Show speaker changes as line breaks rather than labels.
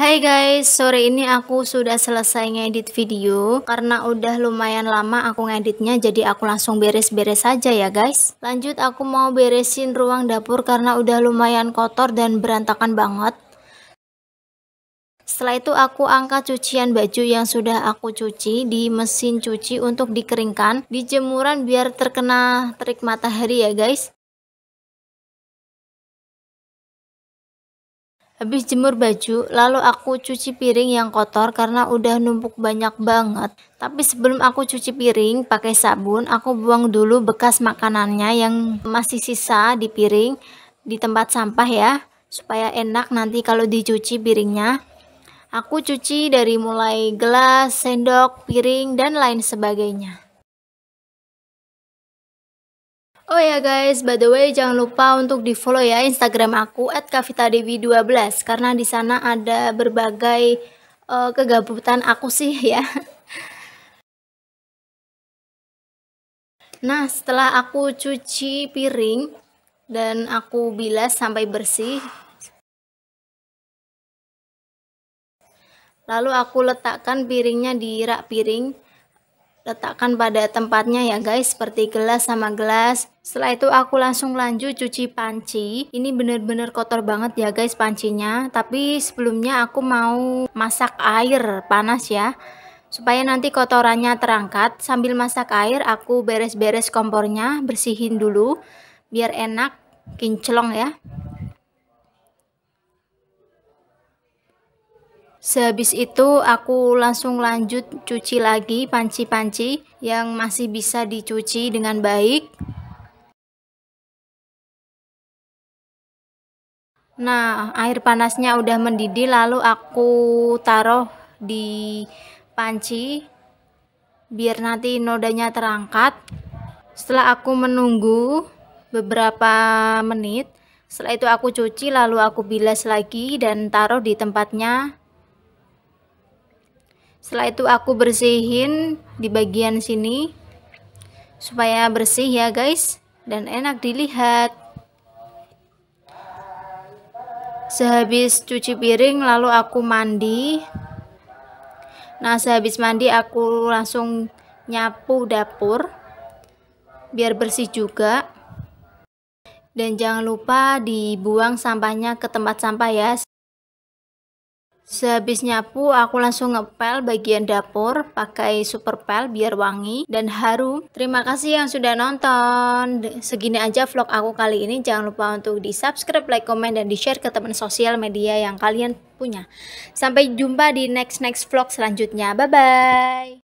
Hai guys, sore ini aku sudah selesai ngedit video karena udah lumayan lama aku ngeditnya jadi aku langsung beres-beres saja -beres ya guys. Lanjut aku mau beresin ruang dapur karena udah lumayan kotor dan berantakan banget. Setelah itu aku angkat cucian baju yang sudah aku cuci di mesin cuci untuk dikeringkan di jemuran biar terkena terik matahari ya guys.
Habis jemur baju, lalu
aku cuci piring yang kotor karena udah numpuk banyak banget. Tapi sebelum aku cuci piring pakai sabun, aku buang dulu bekas makanannya yang masih sisa di piring di tempat sampah ya, supaya enak nanti kalau dicuci piringnya. Aku cuci dari mulai gelas, sendok, piring, dan lain
sebagainya. Oh ya guys, by the way jangan
lupa untuk di follow ya Instagram aku @kavitadewi12 karena di sana ada berbagai uh, kegabutan aku sih ya.
Nah setelah aku cuci piring dan aku bilas sampai bersih,
lalu aku letakkan piringnya di rak piring. Letakkan pada tempatnya ya guys, seperti gelas sama gelas. Setelah itu aku langsung lanjut cuci panci. Ini bener-bener kotor banget ya guys pancinya. Tapi sebelumnya aku mau masak air panas ya. Supaya nanti kotorannya terangkat, sambil masak air aku beres-beres kompornya, bersihin dulu. Biar enak, kinclong ya. Sehabis itu aku langsung lanjut cuci lagi panci-panci yang masih bisa dicuci dengan baik. Nah, air panasnya udah mendidih lalu aku taruh di panci biar nanti nodanya terangkat. Setelah aku menunggu beberapa menit, setelah itu aku cuci lalu aku bilas lagi dan taruh di tempatnya setelah itu aku bersihin di bagian sini supaya bersih ya guys dan enak dilihat sehabis cuci piring lalu aku mandi nah sehabis mandi aku langsung nyapu dapur biar bersih juga dan jangan lupa dibuang sampahnya ke tempat sampah ya Sehabis nyapu, aku langsung ngepel bagian dapur pakai super pel biar wangi dan harum. Terima kasih yang sudah nonton. Segini aja vlog aku kali ini. Jangan lupa untuk di subscribe, like, komen, dan di share ke teman sosial media yang kalian punya. Sampai jumpa di next-next vlog selanjutnya. Bye-bye.